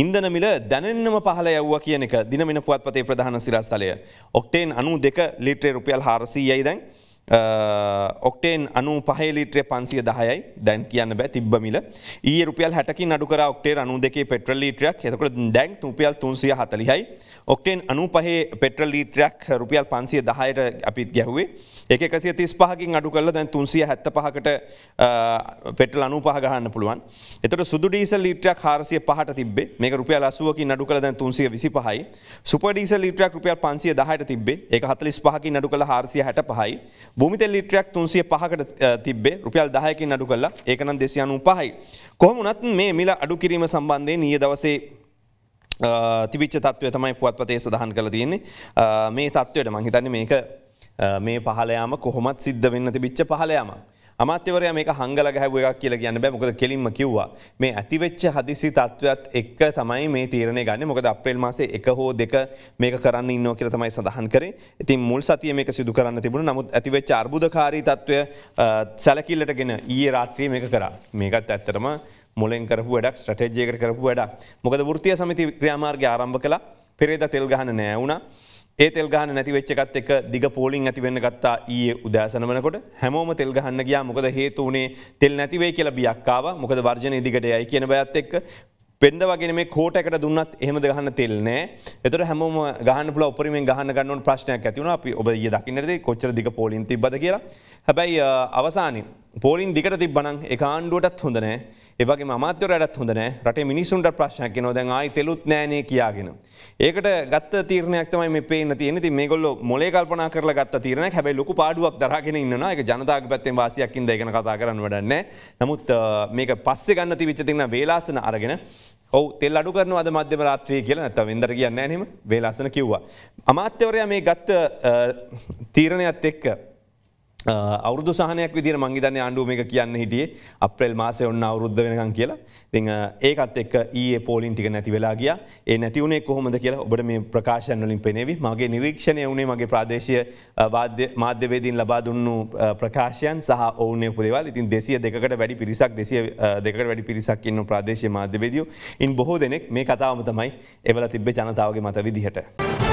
ඉන්දන මිල දැනෙන්න්නම පහල යව්ව කියන එක දිනමින පුවත්පතේ ප්‍රධාන සිරස්ථලය. ඔක්ටේන් අනු දෙක ලිට්‍රේ රුපියල් හාරසී යයි දැන්. ඔක්ටේන් අනු පහලිට්‍රය පන්සිය දහයයි දැන් කියන්න බෑ තිබ්බමිල ඒ රුපියල් හැටකින් අඩුකර ඔක්ටේ අනු දෙකේ පෙට්‍රල් ලීටරයක් එතකට දැන් රුපියල් තුන්සිය හතලිහයි ඔක්ටේන් අනු පහේ පෙට්‍රල් ලීටරයක් රුපියල් පන්සිය දහයට අපිත් ගැහුවේ එක එකසිය තිස් පහකින් අඩු කරලා දැන් තුන්සිය හැත්ත පහකට පෙටල් අනු පහගහන්න පුළුවන් එතට සුදුඩීසල් ලීටරයක් හාරසිය පහට තිබේ මේක රුපියල් අසුවකින් අඩු කළ දැන් තුන්සිය විසි පහයි සුපඩීසල් ලීටරයක් රුපියල් පන්සිය දහයට තිබේ එක හතලිස් පහකින් අඩු කළ හාරසිය හැට පහයි භූමිතෙල් ලිටරයක් තුන්සිය පහකට තිබේ රුපියල් දහයකින් අඩු කල්ලා ඒකනම් දෙසියනු පහයි. කොහොමුණත් මේ මිල අඩු කිරීම සම්බන්ධය නිය දවසේ තිවිච්ච තත්වය තමයි පුවත්පතේ සඳහන් කළ තියෙන්නේ මේ තත්වයට මංහිතන්නේ මේක මේ පහලයාම කොහොමත් සිද්ධ වෙන්න තිබිච්ච පහලයාමක්. අමාත්‍යවරයා මේක හංගල ගැහුව එකක් කියලා කියන්න බෑ මොකද කෙලින්ම කිව්වා මේ ඇතිවෙච්ච හදිසි තත්ත්වයක් එක්ක තමයි මේ තීරණය ගන්න මොකද අප්‍රේල් මාසේ එක හෝ දෙක මේක කරන්න ඉන්නෝ කියලා තමයි සඳහන් කරේ ඉතින් මුල් සතිය මේක සිදු කරන්න තිබුණ නමුත් ඇතිවෙච්ච අර්බුදකාරී තත්ත්වය සැලකිල්ලට ගෙන ඊයේ රාත්‍රිය මේක කරා මේකත් ඇත්තටම මුලෙන් කරපු වැඩක් ස්ට්‍රටේජයකට කරපු වැඩක් මොකද වෘතිය සමිති ක්‍රියාමාර්ග ආරම්භ කළ පෙරේද තෙල් ගහන නෑ වුණා ඒ තෙල්ගහන්න නැතිවෙච්චකත් එක දිග පෝලිින් ඇතිවෙන්න ගත්තා ඒ උදෑසන වනකොට හැමෝම තෙල්ගහන්න ගියා මොකද හේතුවනේ තෙල් නැතිවේ කියලා බියක්කාව මොකද වර්ජන ඉදිකට යයි කියන බයත් එක් පෙන්ද වගේ මේ කෝටකට දුන්නත් එහෙම ගහන්න තෙල්නෑ එතට හැම ගහන්න පුල උපරිම ගහන්න ගන්නවන් ප්‍රශ්නයක් ඇතිවුණ අපි ඔබ ඒ දකින්නට කොච්චර දිග පෝලින් තිබද කියලා හැබැයි අවසානින් පෝලින් දිකට තිබ්බනම් ඒ ආණ්ඩුවටත් හොඳ නෑ. ඒ වගේම අමාත්‍යවරයාටත් හොඳ නෑ. රටේ මිනිසුන්ට ප්‍රශ්නයක් එනවා. දැන් ආයි තෙලුත් නෑනේ කියාගෙන. ඒකට ගත්ත තීරණයක් තමයි මේ පේන්න තියෙන්නේ. ඉතින් මේගොල්ලෝ මොලේ කල්පනා කරලා ගත්ත තීරණයක්. හැබැයි ලොකු පාඩුවක් දරාගෙන ඉන්නවා. ඒක ජනතාවගේ පැත්තෙන් වාසියක් ඉඳ ඒක ගැන කතා කරන්න වැඩක් නෑ. නමුත් මේක පස්සේ ගන්න තිබිච්ච තියෙන වේලාසන අරගෙන ඔව තෙල් අඩු කරනවා අද මධ්‍යම රාත්‍රියේ කියලා නැත්නම් වෙන්දර කියන්නේ නැහැ නේම වේලාසන කිව්වා. අමාත්‍යවරයා මේ ගත්ත තීරණයත් එක්ක අවුරදු සහනයක් විදිර මංගිතන්න ආණ්ඩුව එක කියන්න හිටියේ අප්‍රෙල් මාසය ඔන්න අවුද්ධ වෙනකම් කියලා ති ඒකත් එක් ඒ පෝලින් ටික නැති වෙලා ගිය ඒ නැතිවුණේ කොහොමද කියලා ඔබට මේ ප්‍රකාශයන්වලින් පෙනෙවි මගේ නිරීක්ෂණය වුණේ මගේ ප්‍රාදේශය මාධ්‍යවේදීන් ලබා දුන්නු ප්‍රකාශයන් සහ ඔවුනේ පුදේවල් ඉතින් දෙසිය දෙකට වැඩි පිරිසක් දෙසිය දෙකට වැඩි පිරිසක් ඉන්න ප්‍රාදේශය මාධ්‍යවේදියෝ ඉන් බොහෝ දෙනෙක් මේ කතාවම තමයි එවල තිබ්බේ ජනතාවගේ මත විදිහට.